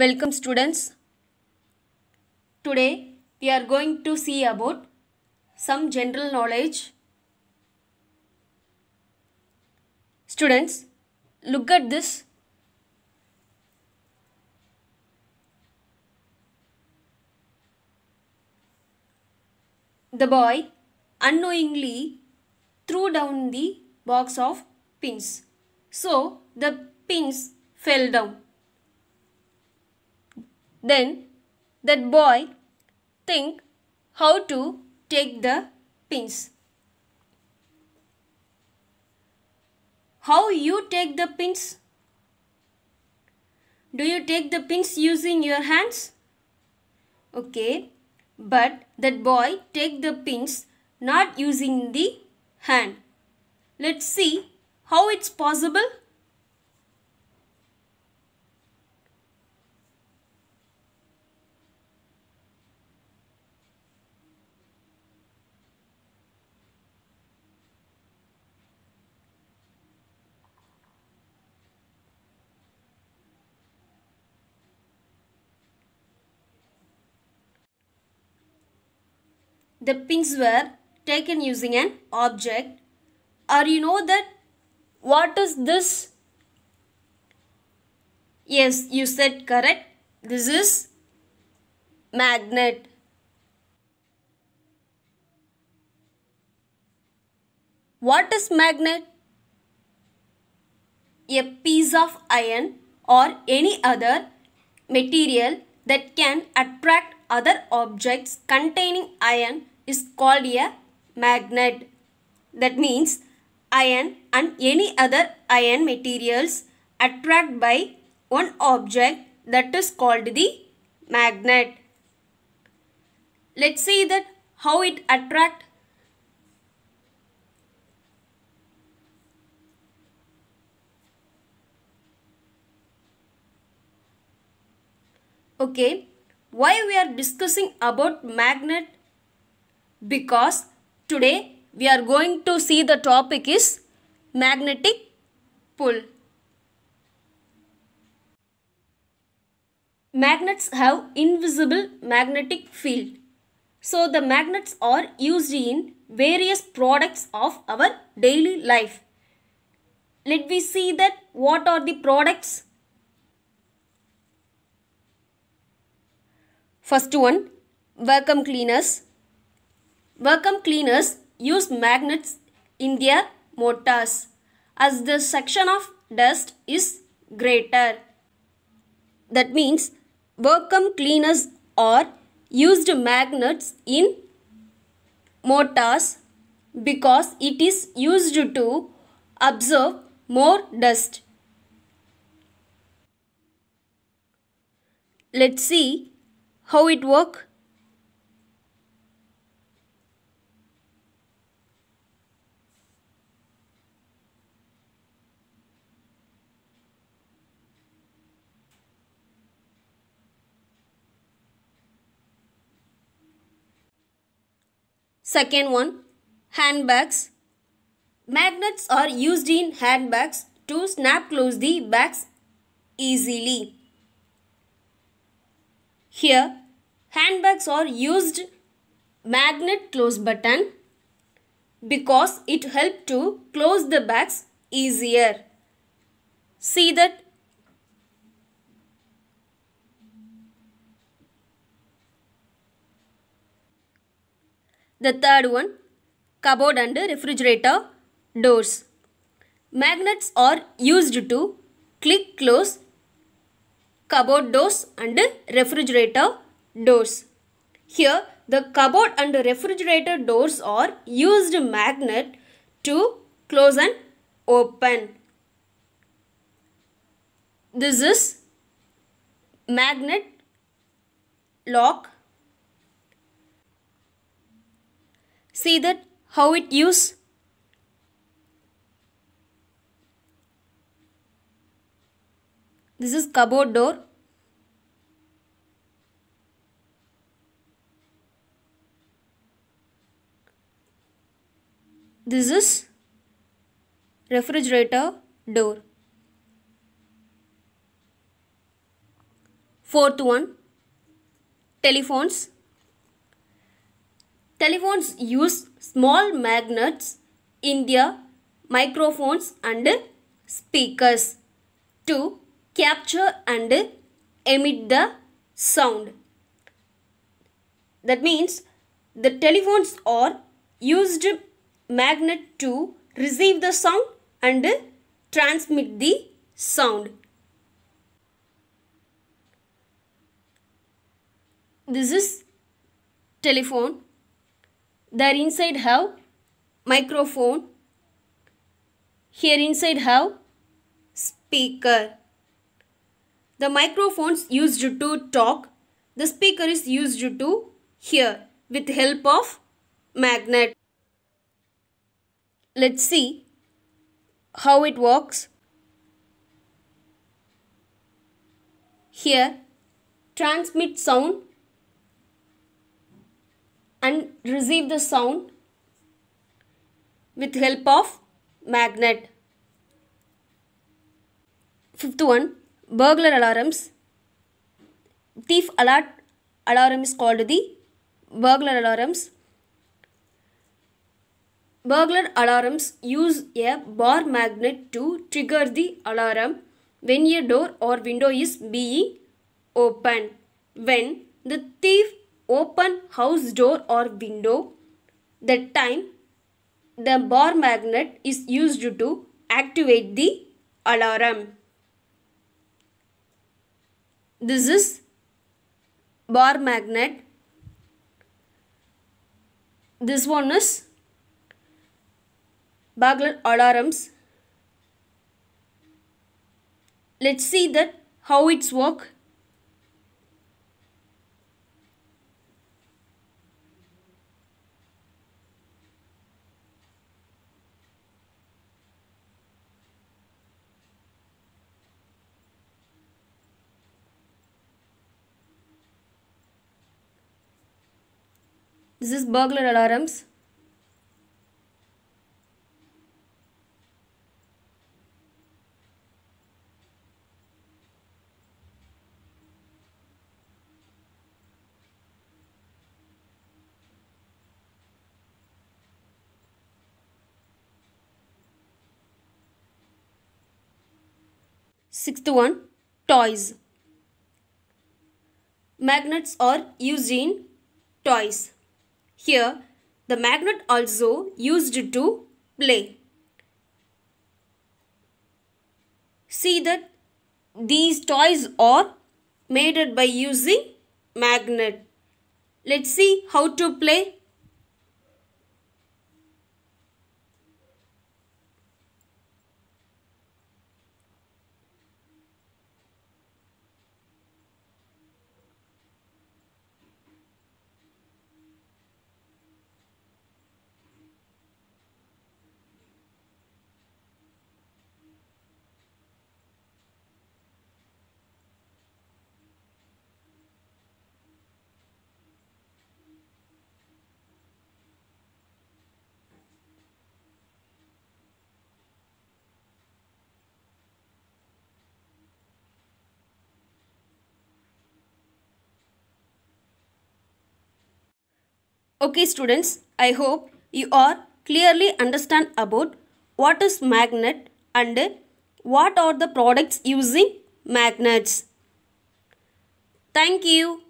Welcome students. Today we are going to see about some general knowledge. Students, look at this. The boy unknowingly threw down the box of pins. So the pins fell down. Then that boy think how to take the pins. How you take the pins? Do you take the pins using your hands? Okay, but that boy take the pins not using the hand. Let's see how it's possible. the pins were taken using an object or you know that what is this? Yes, you said correct. This is magnet. What is magnet? A piece of iron or any other material that can attract other objects containing iron is called a magnet. That means iron and any other iron materials attract by one object that is called the magnet. Let's see that how it attract. Okay, why we are discussing about magnet because today we are going to see the topic is magnetic pull. Magnets have invisible magnetic field. So the magnets are used in various products of our daily life. Let me see that what are the products. First one vacuum cleaners Vacuum cleaners use magnets in their motors as the suction of dust is greater. That means vacuum cleaners are used magnets in motors because it is used to absorb more dust. Let's see how it works. Second one, handbags. Magnets are used in handbags to snap close the bags easily. Here, handbags are used magnet close button because it help to close the bags easier. See that The third one, cupboard and refrigerator doors. Magnets are used to click close cupboard doors and refrigerator doors. Here, the cupboard and refrigerator doors are used magnet to close and open. This is magnet lock See that how it use? This is cupboard door. This is refrigerator door. Fourth one, telephones. Telephones use small magnets in their microphones and speakers to capture and emit the sound. That means the telephones are used magnet to receive the sound and transmit the sound. This is telephone there inside have microphone here inside have speaker the microphones used to talk the speaker is used to hear with help of magnet let's see how it works here transmit sound and receive the sound with help of magnet. Fifth one, burglar alarms. Thief alert alarm is called the burglar alarms. Burglar alarms use a bar magnet to trigger the alarm when a door or window is being opened. When the thief open house door or window. That time the bar magnet is used to activate the alarm. This is bar magnet. This one is burglar alarms. Let's see that how it's work. Is This is burglar alarms. Sixth one, toys. Magnets are used in toys. Here, the magnet also used to play. See that these toys are made by using magnet. Let's see how to play Okay students, I hope you are clearly understand about what is magnet and what are the products using magnets. Thank you.